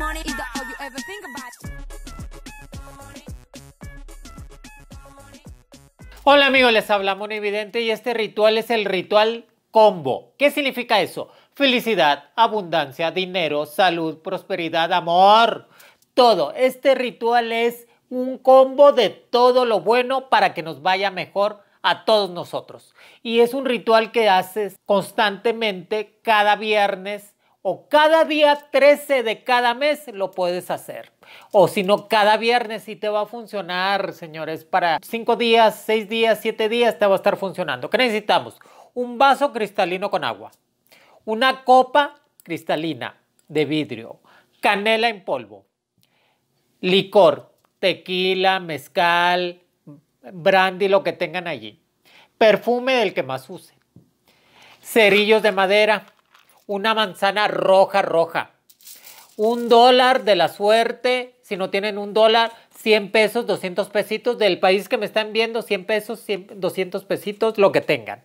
Oh, Hola amigos, les hablamos Mono Evidente y este ritual es el ritual combo. ¿Qué significa eso? Felicidad, abundancia, dinero, salud, prosperidad, amor. Todo. Este ritual es un combo de todo lo bueno para que nos vaya mejor a todos nosotros. Y es un ritual que haces constantemente cada viernes o cada día 13 de cada mes lo puedes hacer. O si no, cada viernes sí te va a funcionar, señores, para 5 días, 6 días, 7 días te va a estar funcionando. ¿Qué necesitamos? Un vaso cristalino con agua, una copa cristalina de vidrio, canela en polvo, licor, tequila, mezcal, brandy, lo que tengan allí, perfume del que más use, cerillos de madera, una manzana roja, roja. Un dólar de la suerte, si no tienen un dólar, 100 pesos, 200 pesitos, del país que me están viendo, 100 pesos, 200 pesitos, lo que tengan.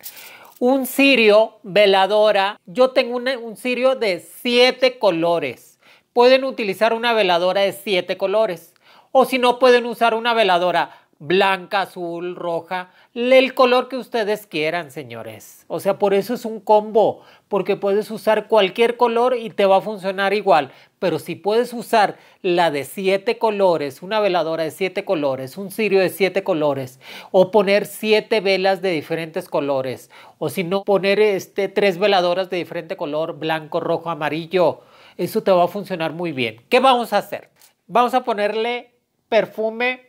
Un cirio, veladora, yo tengo un cirio de 7 colores. Pueden utilizar una veladora de 7 colores. O si no, pueden usar una veladora blanca, azul, roja, el color que ustedes quieran, señores. O sea, por eso es un combo, porque puedes usar cualquier color y te va a funcionar igual. Pero si puedes usar la de siete colores, una veladora de siete colores, un cirio de siete colores, o poner siete velas de diferentes colores, o si no, poner este, tres veladoras de diferente color, blanco, rojo, amarillo, eso te va a funcionar muy bien. ¿Qué vamos a hacer? Vamos a ponerle perfume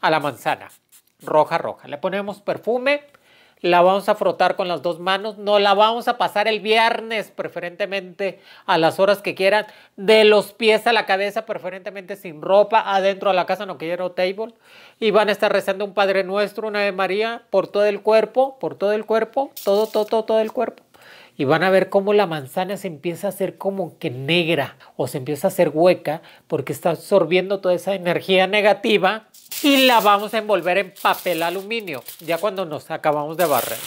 a la manzana, roja, roja. Le ponemos perfume, la vamos a frotar con las dos manos, no la vamos a pasar el viernes, preferentemente a las horas que quieran, de los pies a la cabeza, preferentemente sin ropa, adentro a la casa, no quiero table, y van a estar rezando un Padre Nuestro, una Ave María, por todo el cuerpo, por todo el cuerpo, todo, todo, todo, todo el cuerpo y van a ver cómo la manzana se empieza a hacer como que negra o se empieza a hacer hueca porque está absorbiendo toda esa energía negativa y la vamos a envolver en papel aluminio ya cuando nos acabamos de barrer.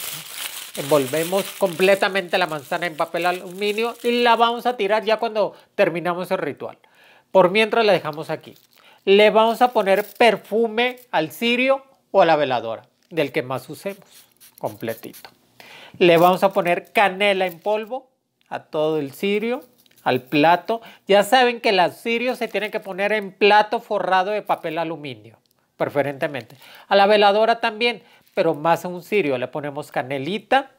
Envolvemos completamente la manzana en papel aluminio y la vamos a tirar ya cuando terminamos el ritual. Por mientras la dejamos aquí. Le vamos a poner perfume al cirio o a la veladora, del que más usemos, completito. Le vamos a poner canela en polvo a todo el cirio, al plato. Ya saben que los cirios se tienen que poner en plato forrado de papel aluminio, preferentemente. A la veladora también, pero más a un cirio. Le ponemos canelita.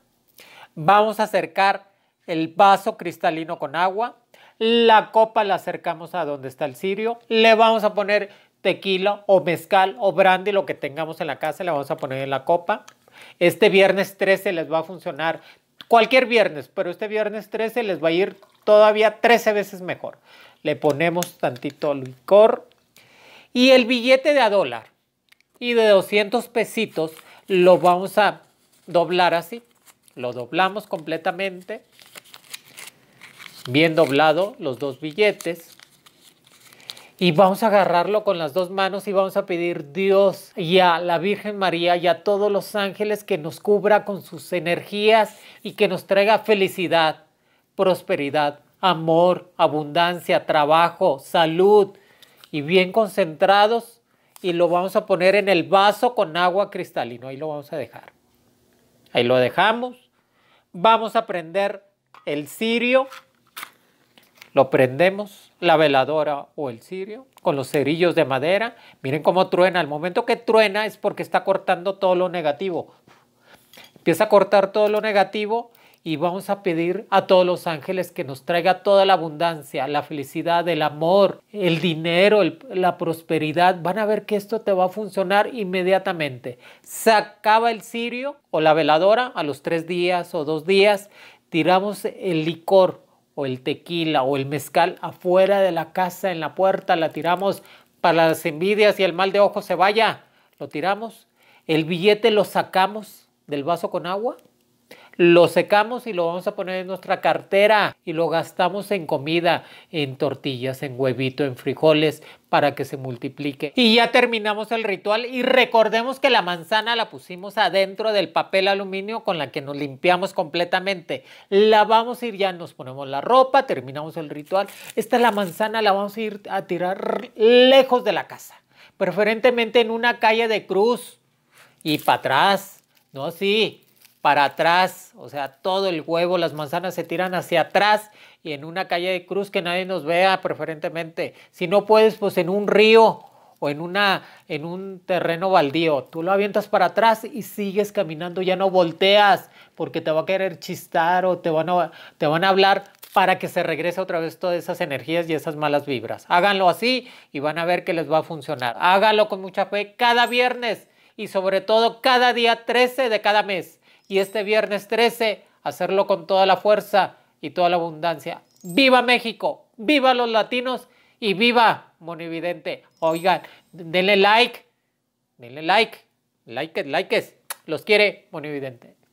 Vamos a acercar el vaso cristalino con agua. La copa la acercamos a donde está el cirio. Le vamos a poner tequila o mezcal o brandy, lo que tengamos en la casa, le vamos a poner en la copa. Este viernes 13 les va a funcionar cualquier viernes, pero este viernes 13 les va a ir todavía 13 veces mejor. Le ponemos tantito licor y el billete de a dólar y de 200 pesitos lo vamos a doblar así. Lo doblamos completamente. Bien doblado los dos billetes. Y vamos a agarrarlo con las dos manos y vamos a pedir Dios y a la Virgen María y a todos los ángeles que nos cubra con sus energías y que nos traiga felicidad, prosperidad, amor, abundancia, trabajo, salud y bien concentrados y lo vamos a poner en el vaso con agua cristalina. Ahí lo vamos a dejar. Ahí lo dejamos. Vamos a prender el cirio lo prendemos, la veladora o el cirio, con los cerillos de madera. Miren cómo truena. El momento que truena es porque está cortando todo lo negativo. Empieza a cortar todo lo negativo y vamos a pedir a todos los ángeles que nos traiga toda la abundancia, la felicidad, el amor, el dinero, la prosperidad. Van a ver que esto te va a funcionar inmediatamente. Sacaba el cirio o la veladora a los tres días o dos días. Tiramos el licor o el tequila o el mezcal afuera de la casa, en la puerta, la tiramos para las envidias y el mal de ojo se vaya, lo tiramos, el billete lo sacamos del vaso con agua lo secamos y lo vamos a poner en nuestra cartera y lo gastamos en comida, en tortillas, en huevito, en frijoles, para que se multiplique. Y ya terminamos el ritual y recordemos que la manzana la pusimos adentro del papel aluminio con la que nos limpiamos completamente. La vamos a ir ya, nos ponemos la ropa, terminamos el ritual. Esta es la manzana la vamos a ir a tirar lejos de la casa, preferentemente en una calle de cruz y para atrás, no sí para atrás, o sea, todo el huevo, las manzanas se tiran hacia atrás y en una calle de cruz que nadie nos vea preferentemente. Si no puedes, pues en un río o en, una, en un terreno baldío, tú lo avientas para atrás y sigues caminando, ya no volteas porque te va a querer chistar o te van a, te van a hablar para que se regrese otra vez todas esas energías y esas malas vibras. Háganlo así y van a ver que les va a funcionar. Hágalo con mucha fe cada viernes y sobre todo cada día 13 de cada mes y este viernes 13 hacerlo con toda la fuerza y toda la abundancia. ¡Viva México! ¡Viva los latinos! Y viva Monividente. Oigan, denle like, denle like, like, likes. Los quiere Monividente.